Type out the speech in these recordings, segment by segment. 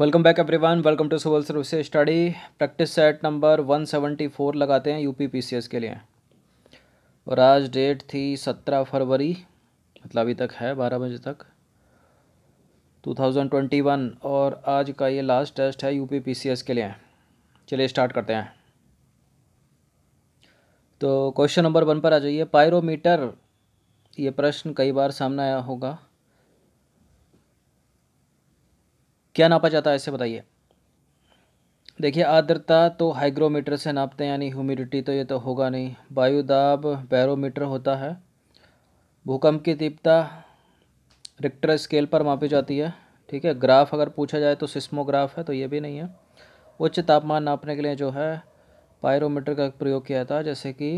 welcome back everyone welcome to civil service study practice set number 174 लगाते हैं UP PCS के लिए और आज डेट थी 17 फरवरी मतलब अभी तक है 12 बजे तक 2021 और आज का ये लास्ट टेस्ट है यूपी पीसीएस के लिए चलिए स्टार्ट करते हैं तो क्वेश्चन नंबर वन पर आ जाइए पायरोमीटर ये प्रश्न कई बार सामने आया होगा क्या नापा जाता है ऐसे बताइए देखिए आर्द्रता तो हाइग्रोमीटर से नापते हैं यानी ह्यूमिडिटी तो ये तो होगा नहीं वायुदाब बैरोमीटर होता है भूकंप की तीव्रता रिक्टर स्केल पर मापी जाती है ठीक है ग्राफ अगर पूछा जाए तो सिस्मोग्राफ है तो ये भी नहीं है उच्च तापमान नापने के लिए जो है पायरोमीटर का प्रयोग किया था जैसे कि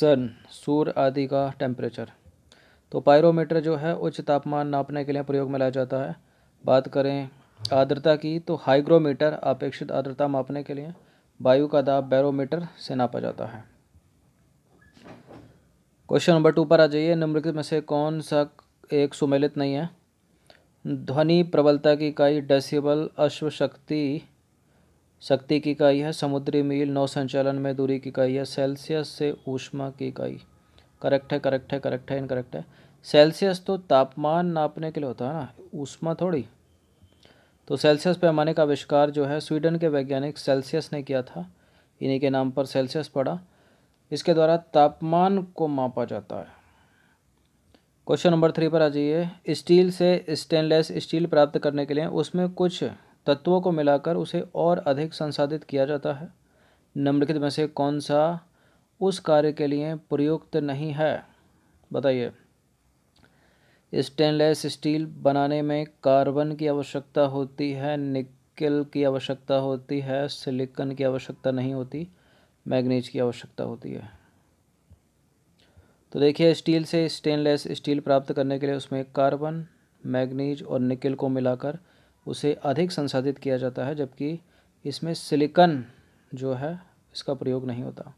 सन सूर्य आदि का टेम्परेचर तो पायरोमीटर जो है उच्च तापमान नापने के लिए प्रयोग में लाया जाता है बात करें आर्द्रता की तो हाइग्रोमीटर अपेक्षित आर्द्रता मापने के लिए वायु का दाब बैरोमीटर से नापा जाता है क्वेश्चन नंबर टू पर आ जाइए निम्नलिखित में से कौन सा एक सुमेलित नहीं है ध्वनि प्रबलता की इकाई डेसिबल अश्व शक्ति शक्ति की इकाई है समुद्री मील नौ संचालन में दूरी की इकाई है सेल्सियस से ऊष्मा की इकाई करेक्ट है करेक्ट है करेक्ट है इनकरेक्ट है सेल्सियस तो तापमान नापने के लिए होता है ना ऊष्मा थोड़ी तो सेल्सियस पैमाने का आविष्कार जो है स्वीडन के वैज्ञानिक सेल्सियस ने किया था इन्हीं के नाम पर सेल्सियस पड़ा इसके द्वारा तापमान को मापा जाता है क्वेश्चन नंबर थ्री पर आ जाइए स्टील से स्टेनलेस स्टील प्राप्त करने के लिए उसमें कुछ तत्वों को मिलाकर उसे और अधिक संसाधित किया जाता है निम्नलिखित में से कौन सा उस कार्य के लिए प्रयुक्त नहीं है बताइए स्टेनलेस स्टील बनाने में कार्बन की आवश्यकता होती है निकल की आवश्यकता होती है सिलिकन की आवश्यकता नहीं होती मैग्नीज की आवश्यकता होती है तो देखिए स्टील से स्टेनलेस स्टील प्राप्त करने के लिए उसमें कार्बन मैग्नीज और निकल को मिलाकर उसे अधिक संसाधित किया जाता है जबकि इसमें सिलिकन जो है इसका प्रयोग नहीं होता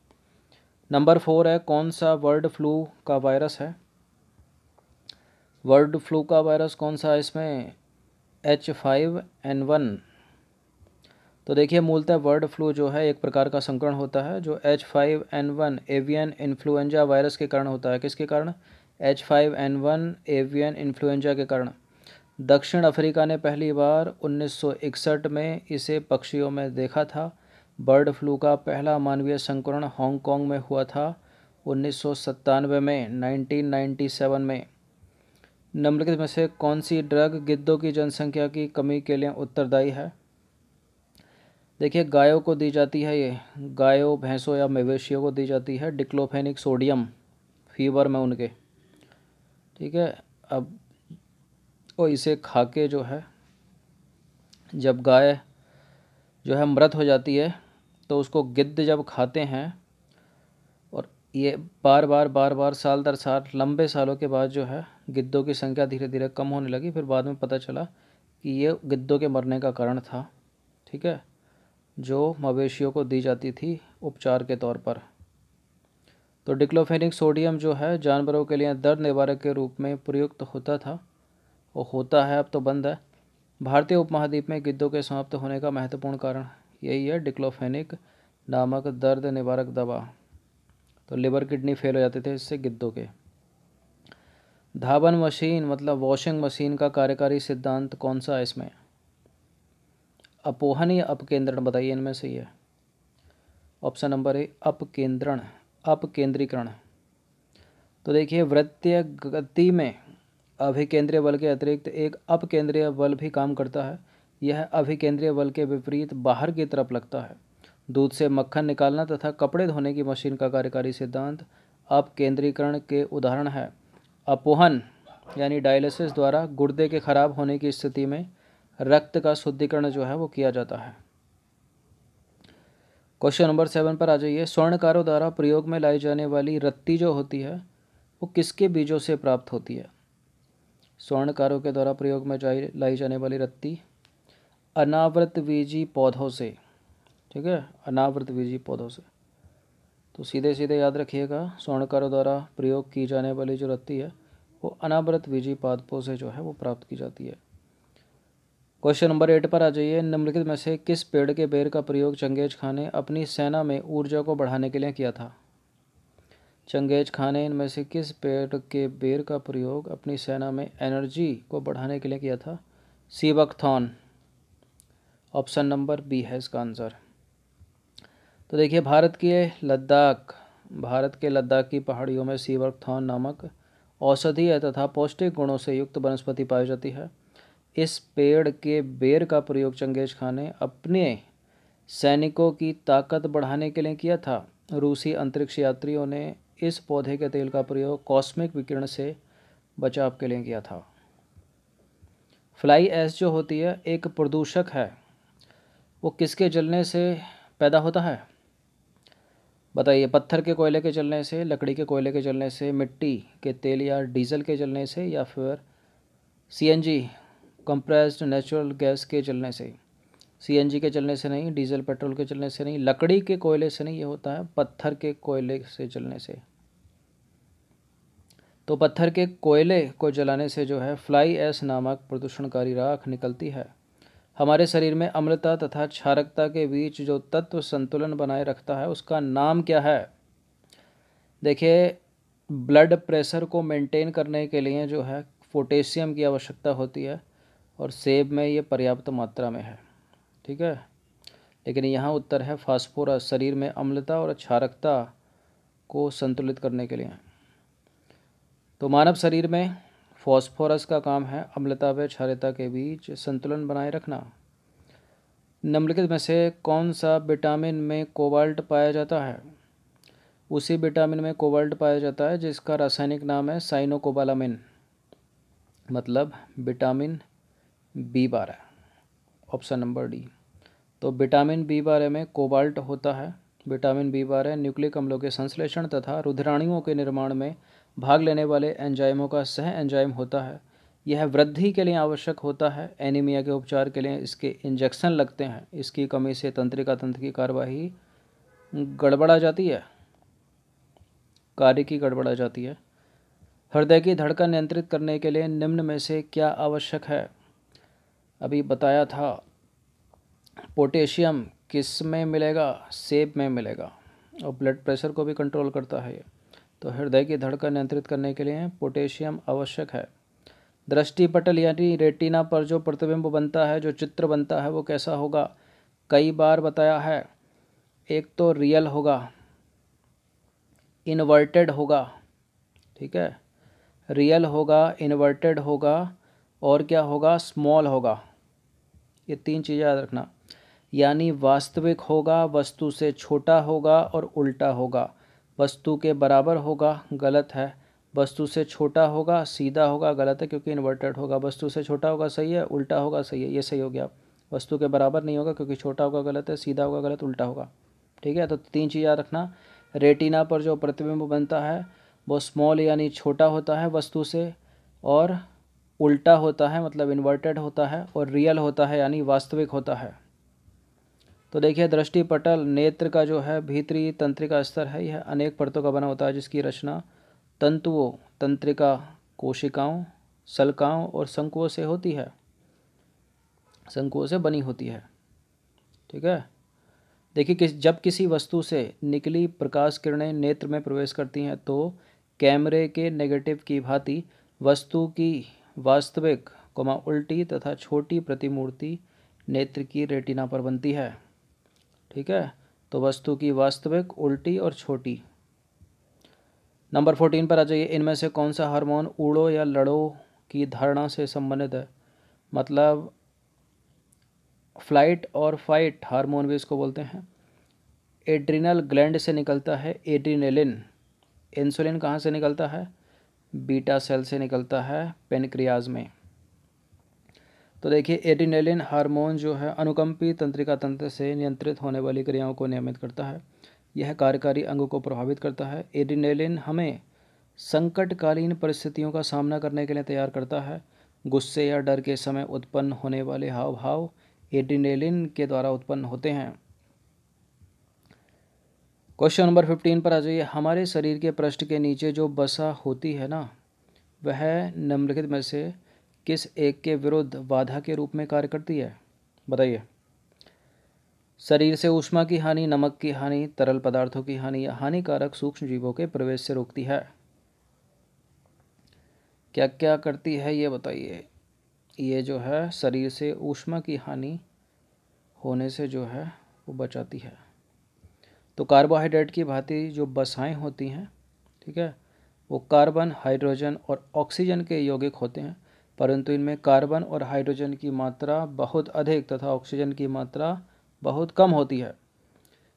नंबर फोर है कौन सा वर्ड फ्लू का वायरस है बर्ड फ्लू का वायरस कौन सा है इसमें एच फाइव एन वन तो देखिए मूलतः बर्ड फ्लू जो है एक प्रकार का संक्रमण होता है जो H five N one avian influenza virus के कारण होता है किसके कारण H five N one avian influenza के कारण दक्षिण अफ्रीका ने पहली बार 1961 में इसे पक्षियों में देखा था बर्ड फ्लू का पहला मानवीय संक्रमण हांगकांग में हुआ था उन्नीस में 1997 में निम्नलिखित में से कौन सी ड्रग गिद्धों की जनसंख्या की कमी के लिए उत्तरदायी है देखिए गायों को दी जाती है ये गायों भैंसों या मवेशियों को दी जाती है डिक्लोफेनिक सोडियम फीवर में उनके ठीक है अब और इसे खा के जो है जब गाय जो है मृत हो जाती है तो उसको गिद्ध जब खाते हैं और ये बार बार बार बार साल दर साल लंबे सालों के बाद जो है गिद्धों की संख्या धीरे धीरे कम होने लगी फिर बाद में पता चला कि ये गिद्धों के मरने का कारण था ठीक है जो मवेशियों को दी जाती थी उपचार के तौर पर तो डिक्लोफेनिक सोडियम जो है जानवरों के लिए दर्द निवारक के रूप में प्रयुक्त होता था और होता है अब तो बंद है भारतीय उपमहाद्वीप में गिद्धों के समाप्त होने का महत्वपूर्ण कारण यही है डिक्लोफेनिक नामक दर्द निवारक दवा तो लिवर किडनी फेल हो जाते थे इससे गिद्धों के धावन मशीन मतलब वॉशिंग मशीन का कार्यकारी सिद्धांत कौन सा है इसमें अपोहन या अपकेंद्रण बताइए इनमें से है ऑप्शन नंबर ए अपकेंद्रण अपकेंद्रीकरण तो देखिए वृत्तीय गति में अभिकेंद्रीय बल के अतिरिक्त एक अपकेंद्रीय बल भी काम करता है यह अभिकेंद्रीय बल के विपरीत बाहर की तरफ लगता है दूध से मक्खन निकालना तथा कपड़े धोने की मशीन का कार्यकारी सिद्धांत अपकेंद्रीकरण के उदाहरण है अपोहन यानी डायलिसिस द्वारा गुर्दे के खराब होने की स्थिति में रक्त का शुद्धिकरण जो है वो किया जाता है क्वेश्चन नंबर सेवन पर आ जाइए स्वर्णकारों द्वारा प्रयोग में लाई जाने वाली रत्ती जो होती है वो किसके बीजों से प्राप्त होती है स्वर्णकारों के द्वारा प्रयोग में जाए लाई जाने वाली रत्ती अनावृत बीजी पौधों से ठीक है अनावृत बीजी पौधों से तो सीधे सीधे याद रखिएगा स्वर्णकारों द्वारा प्रयोग की जाने वाली जो रत्ती है वो अनावृत बीजी पादपों से जो है वो प्राप्त की जाती है क्वेश्चन नंबर एट पर आ जाइए निम्नलिखित में से किस पेड़ के बेर का प्रयोग चंगेज खान ने अपनी सेना में ऊर्जा को बढ़ाने के लिए किया था चंगेज खान ने इनमें से किस पेड़ के बेर का प्रयोग अपनी सेना में एनर्जी को बढ़ाने के लिए किया था सीबकथॉन ऑप्शन नंबर बी है इसका आंसर तो देखिए भारत के लद्दाख भारत के लद्दाख की पहाड़ियों में थॉन नामक औषधीय तथा पौष्टिक गुणों से युक्त वनस्पति पाई जाती है इस पेड़ के बेर का प्रयोग चंगेज खान ने अपने सैनिकों की ताकत बढ़ाने के लिए किया था रूसी अंतरिक्ष यात्रियों ने इस पौधे के तेल का प्रयोग कॉस्मिक विकिरण से बचाव के लिए किया था फ्लाई ऐश जो होती है एक प्रदूषक है वो किसके जलने से पैदा होता है बताइए पत्थर के कोयले के चलने से लकड़ी के कोयले के चलने से मिट्टी के तेल या डीजल के चलने से या फिर सीएनजी कंप्रेस्ड नेचुरल गैस के चलने से सीएनजी के चलने से नहीं डीजल पेट्रोल के चलने से नहीं लकड़ी के कोयले से नहीं ये होता है पत्थर के कोयले से चलने से तो पत्थर के कोयले को जलाने से जो है फ्लाई एस नामक प्रदूषणकारी राख निकलती है हमारे शरीर में अम्लता तथा क्षारकता के बीच जो तत्व संतुलन बनाए रखता है उसका नाम क्या है देखिए ब्लड प्रेशर को मेंटेन करने के लिए जो है पोटेशियम की आवश्यकता होती है और सेब में ये पर्याप्त मात्रा में है ठीक है लेकिन यहाँ उत्तर है फास्फोरस शरीर में अम्लता और क्षारकता को संतुलित करने के लिए तो मानव शरीर में फॉस्फोरस का काम है अम्लता व क्षारता के बीच संतुलन बनाए रखना निम्नलिखित में से कौन सा विटामिन में कोबाल्ट पाया जाता है उसी विटामिन में कोबाल्ट पाया जाता है जिसका रासायनिक नाम है साइनोकोबालामिन मतलब विटामिन बी बारह ऑप्शन नंबर डी तो विटामिन बी बारह में कोबाल्ट होता है विटामिन बी बारह न्यूक्लिक अम्लों के संश्लेषण तथा रुद्राणियों के निर्माण में भाग लेने वाले एंजाइमों का सह एंजाइम होता है यह वृद्धि के लिए आवश्यक होता है एनीमिया के उपचार के लिए इसके इंजेक्शन लगते हैं इसकी कमी से तंत्रिका तंत्र की कार्यवाही गड़बड़ा जाती है कार्य की गड़बड़ा जाती है हृदय की धड़कन नियंत्रित करने के लिए निम्न में से क्या आवश्यक है अभी बताया था पोटेशियम किस में मिलेगा सेब में मिलेगा और ब्लड प्रेशर को भी कंट्रोल करता है ये तो हृदय की धड़कन नियंत्रित करने के लिए पोटेशियम आवश्यक है दृष्टि पटल यानी रेटिना पर जो प्रतिबिंब बनता है जो चित्र बनता है वो कैसा होगा कई बार बताया है एक तो रियल होगा इन्वर्टेड होगा ठीक है रियल होगा इन्वर्टेड होगा और क्या होगा स्मॉल होगा ये तीन चीज़ें याद रखना यानी वास्तविक होगा वस्तु से छोटा होगा और उल्टा होगा वस्तु के बराबर होगा गलत है वस्तु से छोटा होगा सीधा होगा गलत है क्योंकि इन्वर्टेड होगा वस्तु से छोटा होगा सही है उल्टा होगा सही है ये सही हो गया वस्तु के बराबर नहीं होगा क्योंकि छोटा होगा गलत है सीधा होगा गलत उल्टा होगा ठीक है तो तीन चीज़ याद रखना रेटिना पर जो प्रतिबिंब बनता है वो स्मॉल यानी छोटा होता है वस्तु से और उल्टा होता है मतलब इन्वर्टेड होता है और रियल होता है यानी वास्तविक होता है तो देखिए दृष्टि पटल नेत्र का जो है भीतरी तंत्रिका स्तर है यह अनेक परतों का बना होता है जिसकी रचना तंतुओं तंत्रिका कोशिकाओं सलकाओं और शंकुओं से होती है शंकुओं से बनी होती है ठीक है देखिए किस जब किसी वस्तु से निकली प्रकाश किरणें नेत्र में प्रवेश करती हैं तो कैमरे के नेगेटिव की भांति वस्तु की वास्तविक कोमा उल्टी तथा छोटी प्रतिमूर्ति नेत्र की रेटिना पर बनती है ठीक है तो वस्तु की वास्तविक उल्टी और छोटी नंबर फोर्टीन पर आ जाइए इनमें से कौन सा हार्मोन उड़ो या लड़ो की धारणा से संबंधित है मतलब फ्लाइट और फाइट हार्मोन भी इसको बोलते हैं एड्रिनल ग्लैंड से निकलता है एड्रीनेलिन इंसुलिन कहाँ से निकलता है बीटा सेल से निकलता है पेनक्रियाज में तो देखिए एडिनेलिन हार्मोन जो है अनुकंपी तंत्रिका तंत्र से नियंत्रित होने वाली क्रियाओं को नियमित करता है यह कार्यकारी अंग को प्रभावित करता है एडिनेलिन हमें संकटकालीन परिस्थितियों का सामना करने के लिए तैयार करता है गुस्से या डर के समय उत्पन्न होने वाले हाव भाव एडिनेलिन के द्वारा उत्पन्न होते हैं क्वेश्चन नंबर फिफ्टीन पर आ जाइए हमारे शरीर के पृष्ठ के नीचे जो बसा होती है ना वह निम्नलिखित में से किस एक के विरुद्ध बाधा के रूप में कार्य करती है बताइए शरीर से ऊष्मा की हानि नमक की हानि तरल पदार्थों की हानि या हानिकारक सूक्ष्म जीवों के प्रवेश से रोकती है क्या क्या करती है ये बताइए ये जो है शरीर से ऊष्मा की हानि होने से जो है वो बचाती है तो कार्बोहाइड्रेट की भांति जो बसाएँ होती हैं ठीक है वो कार्बन हाइड्रोजन और ऑक्सीजन के यौगिक होते हैं परंतु इनमें कार्बन और हाइड्रोजन की मात्रा बहुत अधिक तथा ऑक्सीजन की मात्रा बहुत कम होती है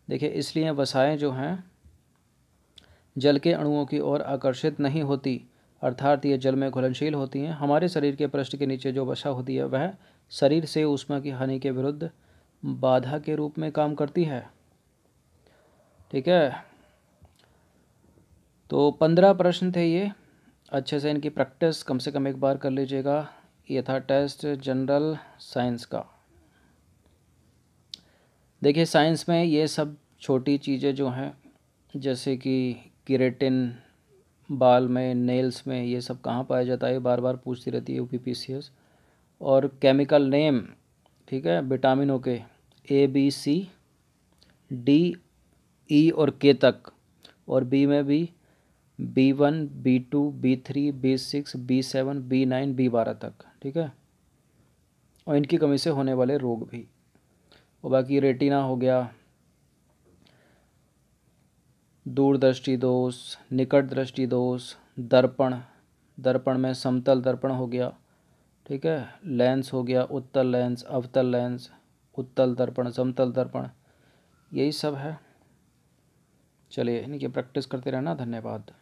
देखिए इसलिए वसाएँ जो हैं जल के अणुओं की ओर आकर्षित नहीं होती अर्थात ये जल में घुलनशील होती हैं हमारे शरीर के पृष्ठ के नीचे जो वसा होती है वह शरीर से ऊष्मा की हानि के विरुद्ध बाधा के रूप में काम करती है ठीक है तो पंद्रह प्रश्न थे ये अच्छे से इनकी प्रैक्टिस कम से कम एक बार कर लीजिएगा ये था टेस्ट जनरल साइंस का देखिए साइंस में ये सब छोटी चीज़ें जो हैं जैसे कि किरेटिन बाल में नेल्स में ये सब कहाँ पाया जाता है बार बार पूछती रहती है यू और केमिकल नेम ठीक है विटामिनों के A B C D E और के तक और बी में भी B one B two B three B six B seven B nine B बारह तक ठीक है और इनकी कमी से होने वाले रोग भी और बाकी रेटिना हो गया दूरदृष्टि दोष निकट दृष्टि दोष दर्पण दर्पण में समतल दर्पण हो गया ठीक है लेंस हो गया उत्तल लेंस अवतल लेंस उत्तल दर्पण समतल दर्पण यही सब है चलिए इनकी प्रैक्टिस करते रहना धन्यवाद